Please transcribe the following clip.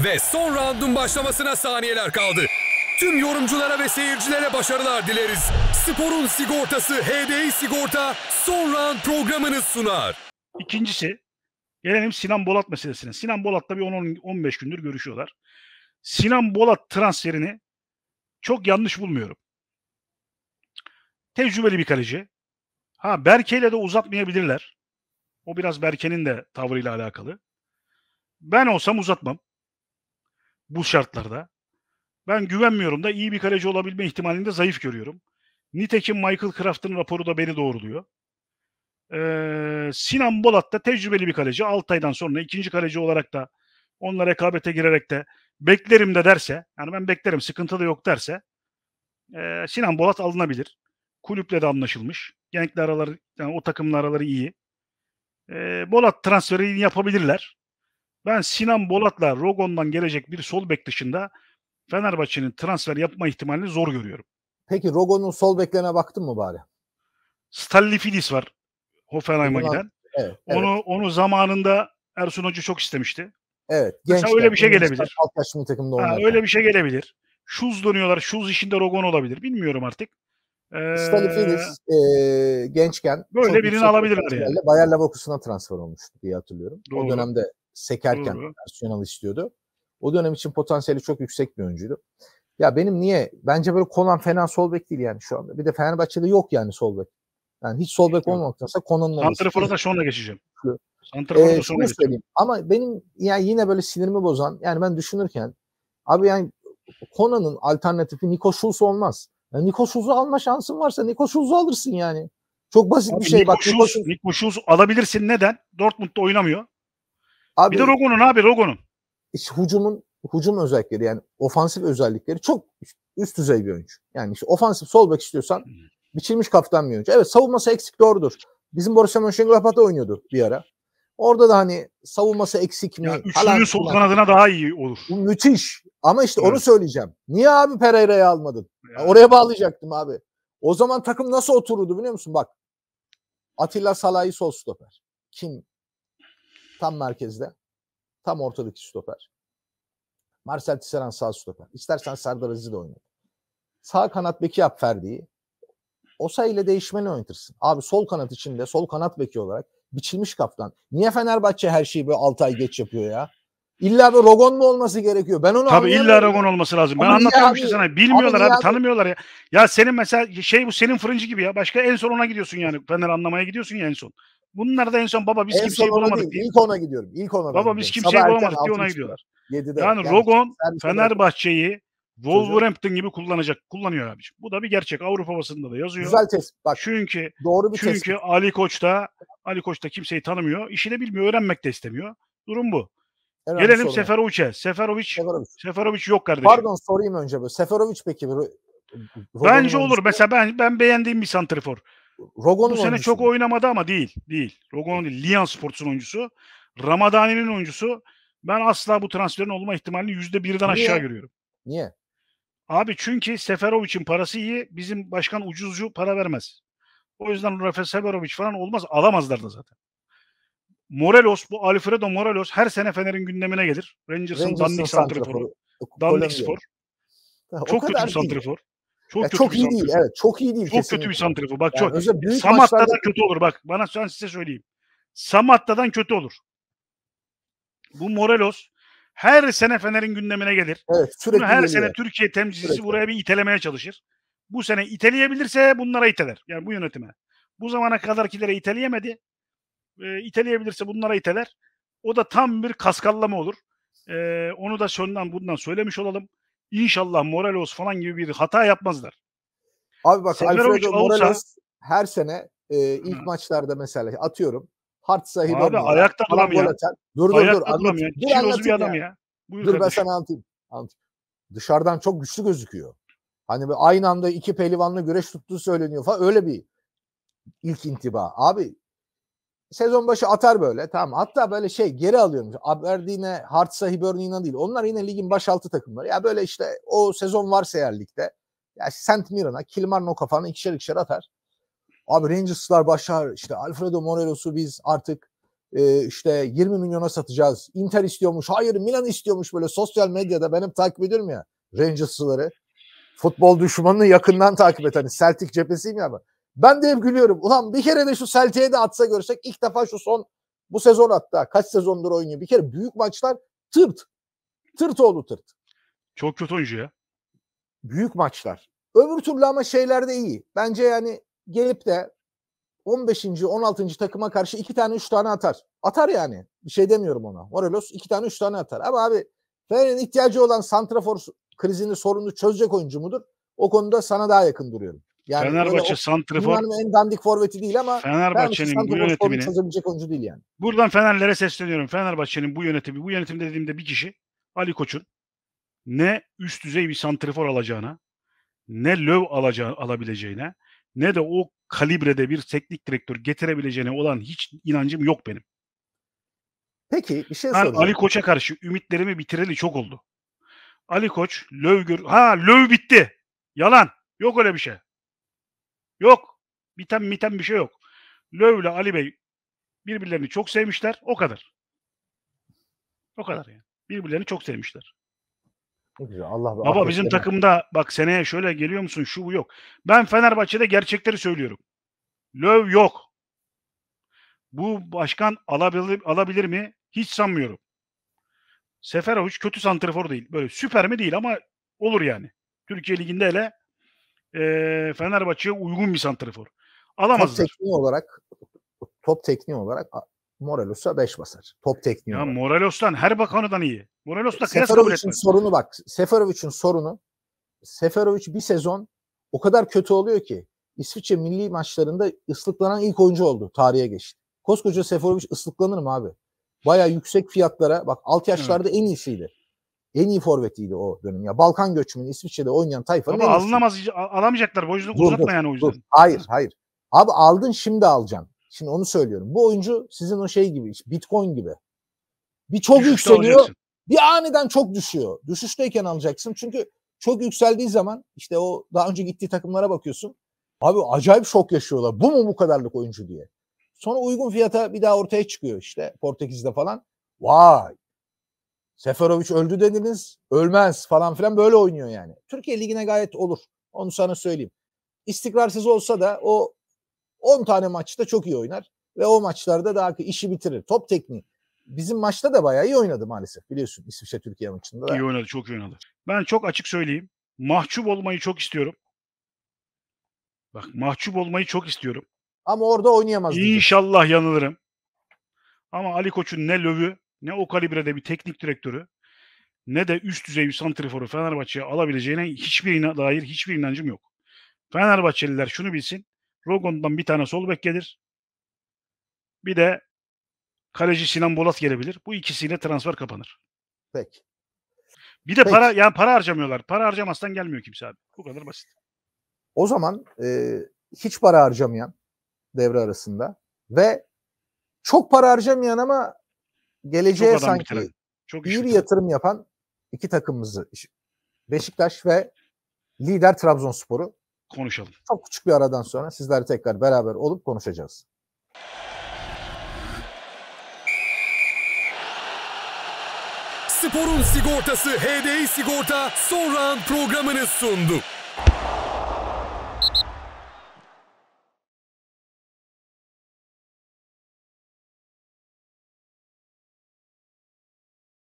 Ve son roundun başlamasına saniyeler kaldı. Tüm yorumculara ve seyircilere başarılar dileriz. Sporun sigortası HDI Sigorta son round programını sunar. İkincisi gelelim Sinan Bolat meselesine. Sinan Bolat'la bir 10-15 gündür görüşüyorlar. Sinan Bolat transferini çok yanlış bulmuyorum. Tecrübeli bir kaleci. Ha Berke'yle de uzatmayabilirler. O biraz Berke'nin de tavrıyla alakalı. Ben olsam uzatmam bu şartlarda. Ben güvenmiyorum da iyi bir kaleci olabilme ihtimalini de zayıf görüyorum. Nitekim Michael Kraft'ın raporu da beni doğruluyor. Ee, Sinan Bolat da tecrübeli bir kaleci. Altay'dan sonra ikinci kaleci olarak da onunla rekabete girerek de beklerim de derse, yani ben beklerim sıkıntı da yok derse e, Sinan Bolat alınabilir. Kulüple de anlaşılmış. Gençler araları, yani o takımla araları iyi. E, Bolat transferini yapabilirler. Ben Sinan Bolat'la Rogon'dan gelecek bir sol bek dışında Fenerbahçe'nin transfer yapma ihtimalini zor görüyorum. Peki Rogon'un sol beklerine baktın mı bari? Stallifidis var. Hoffenheim'a giden. Evet, onu evet. onu zamanında Ersun Hoca çok istemişti. Evet. Gençler, Mesela öyle bir şey gelebilir. Alt takımda ha, öyle bir şey gelebilir. Şuz dönüyorlar. Şuz işinde Rogon olabilir. Bilmiyorum artık. Ee, Stalifidis e, gençken böyle birini alabilirler yani. Bayer Leverkusen'a transfer olmuştu diye hatırlıyorum. Doğru. O dönemde sekerken Nacional istiyordu. O dönem için potansiyeli çok yüksek bir oyuncuydu. Ya benim niye? Bence böyle Konan fena sol bek değil yani şu anda. Bir de Fenerbahçe'de yok yani sol bek. Yani hiç sol bek olmaktansa Konan'ın olması. Santrafor'a da sonra geçeceğim. Santrafor'a ee, da sonra geçeceğim. Ama benim yani yine böyle sinirimi bozan yani ben düşünürken abi yani Konan'ın alternatifi Nico Schulz olmaz. Yani Nico Schulz'u alma şansın varsa Nico Schulz'u alırsın yani. Çok basit Abi bir şey. Nico Bak, Schulz, Nico Schulz alabilirsin. Neden? Dortmund'da oynamıyor. Abi, bir de Rogon'un abi Rogon'un. İşte hücumun hücum özellikleri yani ofansif özellikleri çok üst düzey bir oyuncu. Yani işte ofansif sol bek istiyorsan biçilmiş kaftan bir oyuncu. Evet savunması eksik doğrudur. Bizim Borussia Mönchengladbach'ta oynuyordu bir ara. Orada da hani savunması eksik mi? Yani sol kanadına daha iyi olur. Bu müthiş. Ama işte evet. onu söyleyeceğim. Niye abi Pereira'yı almadın? Yani. Oraya bağlayacaktım abi. O zaman takım nasıl otururdu biliyor musun? Bak. Atilla Salahi sol stoper. Kim Tam merkezde. Tam ortadaki stoper. Marcel Tisserand sağ stoper. İstersen Serdar Aziz'i de oynat. Sağ kanat beki yap Ferdi'yi. Osa ile değişmeni oynatırsın. Abi sol kanat içinde sol kanat beki olarak biçilmiş kaptan. Niye Fenerbahçe her şeyi böyle 6 ay geç yapıyor ya? İlla bir Rogon mu olması gerekiyor? Ben onu Tabii illa Rogon olması lazım. Ama ben anlatıyorum işte sana. Bilmiyorlar abi, abi, abi, tanımıyorlar ya. Ya senin mesela şey bu senin fırıncı gibi ya. Başka en son ona gidiyorsun yani. Fener anlamaya gidiyorsun ya en son. Bunlar da en son baba biz en kimseyi bulamadık değil, İlk ona gidiyorum. İlk ona Baba biz kimseyi Sabah bulamadık diye ona gidiyorlar. 7'de. Yani, yani Rogon Fenerbahçe'yi Wolverhampton gibi kullanacak. Kullanıyor abiciğim. Bu da bir gerçek. Avrupa basında da yazıyor. Güzel tespit. Bak, çünkü doğru bir çünkü tespit. Ali Koç da Ali Koç da kimseyi tanımıyor. İşi de bilmiyor. Öğrenmek de istemiyor. Durum bu. En Gelelim Seferovic'e. Seferovic, Seferovic. Seferovic yok kardeşim. Pardon sorayım önce böyle. Seferovic peki Rogon'un Bence olur. Mesela ben ben beğendiğim bir santrifor. Rogon'un Bu sene oyuncusu. çok oynamadı ama değil. Değil. Rogon değil. Lyon Sports'un oyuncusu. Ramadani'nin oyuncusu. Ben asla bu transferin olma ihtimalini %1'den Niye? aşağı görüyorum. Niye? Abi çünkü Seferovic'in parası iyi. Bizim başkan ucuzcu para vermez. O yüzden Rafa Seferovic falan olmaz. Alamazlar da zaten. Morelos bu Alfredo Morelos her sene Fener'in gündemine gelir. Rangers'ın Rangers Dandik Santrifor'u. Dandik Spor. Ha, Çok kötü bir Santrifor. Çok, kötü çok iyi değil. Evet, çok iyi değil. Çok kötü bir santrifor. Bak yani çok. Samatta'dan maçlarda... kötü olur. Bak bana sen size söyleyeyim. Samatta'dan kötü olur. Bu Morelos her sene Fener'in gündemine gelir. Evet, sürekli Bunu her geliyor. sene Türkiye temsilcisi sürekli. buraya bir itelemeye çalışır. Bu sene iteleyebilirse bunlara iteler. Yani bu yönetime. Bu zamana kadarkilere iteleyemedi. E, iteleyebilirse bunlara iteler. O da tam bir kaskallama olur. E, onu da şundan bundan söylemiş olalım. İnşallah Morelos falan gibi bir hata yapmazlar. Abi bak Seferovic Alfredo Morelos olsa, her sene e, ilk hı. maçlarla mesela atıyorum Hart sahibi Abi olmuyor. ayakta duramıyor. Dur dur ayakta dur. Anlatayım. Dur anlatayım bir adam ya. ya. Buyur dur ben düşün. sana anlatayım. anlatayım. Dışarıdan çok güçlü gözüküyor. Hani aynı anda iki pehlivanla güreş tuttuğu söyleniyor falan öyle bir ilk intiba. Abi sezon başı atar böyle tamam. Hatta böyle şey geri alıyorum. Aberdeen'e, Hartsa, Hibernian'a değil. Onlar yine ligin baş altı takımları. Ya böyle işte o sezon varsa eğer ligde. Ya St. Mirren'a, Kilmarnock kafana ikişer ikişer atar. Abi Rangers'lar başlar. işte Alfredo Morelos'u biz artık e, işte 20 milyona satacağız. Inter istiyormuş. Hayır Milan istiyormuş böyle sosyal medyada. benim hep takip ediyorum ya Rangers'ları. Futbol düşmanını yakından takip et. Hani Celtic cephesiyim ya ben. Ben de hep gülüyorum. Ulan bir kere de şu Celtic'e de atsa görsek ilk defa şu son bu sezon hatta kaç sezondur oynuyor. Bir kere büyük maçlar tırt. Tırt oldu tırt. Çok kötü oyuncu ya. Büyük maçlar. Öbür türlü ama şeylerde iyi. Bence yani gelip de 15. 16. takıma karşı 2 tane 3 tane atar. Atar yani. Bir şey demiyorum ona. Morelos 2 tane 3 tane atar. Ama abi Fener'in ihtiyacı olan santrafor krizini sorunu çözecek oyuncu mudur? O konuda sana daha yakın duruyorum. Yani Fenerbahçe santrifor en dandik forveti değil ama Fenerbahçe'nin bu yönetimini çözebilecek oyuncu değil yani. Buradan Fenerlere sesleniyorum. Fenerbahçe'nin bu yönetimi, bu yönetimde dediğimde bir kişi Ali Koç'un ne üst düzey bir santrifor alacağına, ne löv alacağı, alabileceğine, ne de o kalibrede bir teknik direktör getirebileceğine olan hiç inancım yok benim. Peki bir şey sorayım. Ali Koç'a karşı ümitlerimi bitireli çok oldu. Ali Koç, Löv gör... Ha Löv bitti. Yalan. Yok öyle bir şey. Yok. Biten biten bir şey yok. Löw ile Ali Bey birbirlerini çok sevmişler. O kadar. O kadar yani. Birbirlerini çok sevmişler. Çok güzel. Allah Baba bizim takımda bak seneye şöyle geliyor musun? Şu bu yok. Ben Fenerbahçe'de gerçekleri söylüyorum. Löw yok. Bu başkan alabilir, alabilir mi? Hiç sanmıyorum. Sefer Seferovic kötü santrifor değil. Böyle süper mi değil ama olur yani. Türkiye Ligi'nde hele e, Fenerbahçe'ye uygun bir santrafor. Alamazlar. Top tekniği olarak top tekniği olarak Moralos'a 5 basar. Top tekniği ya olarak. Moralos'tan her bakanıdan iyi. Moralos'ta kıyas Seferovic'in sorunu bak. Seferovic'in sorunu Seferovic bir sezon o kadar kötü oluyor ki İsviçre milli maçlarında ıslıklanan ilk oyuncu oldu. Tarihe geçti. Koskoca Seferovic ıslıklanır mı abi? Baya yüksek fiyatlara bak alt yaşlarda evet. en iyisiydi. En iyi forvetiydi o dönem. Ya Balkan göçmeni İsviçre'de oynayan tayfanın Ama alınamaz, alamayacaklar. O yüzden uzatma dur, yani o yüzden. Dur. Hayır hayır. Abi aldın şimdi alacaksın. Şimdi onu söylüyorum. Bu oyuncu sizin o şey gibi, Bitcoin gibi. Bir çok Düşüşte yükseliyor, alacaksın. bir aniden çok düşüyor. Düşüşteyken alacaksın. Çünkü çok yükseldiği zaman işte o daha önce gittiği takımlara bakıyorsun. Abi acayip şok yaşıyorlar. Bu mu bu kadarlık oyuncu diye. Sonra uygun fiyata bir daha ortaya çıkıyor işte Portekiz'de falan. Vay Seferovic öldü dediniz. Ölmez falan filan böyle oynuyor yani. Türkiye Ligi'ne gayet olur. Onu sana söyleyeyim. İstikrarsız olsa da o 10 tane maçta çok iyi oynar. Ve o maçlarda daha işi bitirir. Top tekniği. Bizim maçta da bayağı iyi oynadı maalesef. Biliyorsun İsviçre Türkiye maçında da. İyi oynadı, çok iyi oynadı. Ben çok açık söyleyeyim. Mahcup olmayı çok istiyorum. Bak mahcup olmayı çok istiyorum. Ama orada oynayamaz. İnşallah diyeceğim. yanılırım. Ama Ali Koç'un ne lövü ne o kalibrede bir teknik direktörü ne de üst düzey bir santriforu Fenerbahçe'ye alabileceğine hiçbirine dair hiçbir inancım yok. Fenerbahçeliler şunu bilsin. Rogon'dan bir tane sol bek gelir. Bir de kaleci Sinan Bolat gelebilir. Bu ikisiyle transfer kapanır. Peki. Bir de Peki. para yani para harcamıyorlar. Para harcamazsan gelmiyor kimse abi. Bu kadar basit. O zaman e, hiç para harcamayan devre arasında ve çok para harcamayan ama geleceğe sanki Çok iyi bir yatırım yapan iki takımımızı Beşiktaş ve lider Trabzonspor'u konuşalım. Çok küçük bir aradan sonra sizlerle tekrar beraber olup konuşacağız. Sporun sigortası HDI Sigorta Sonran programını sundu.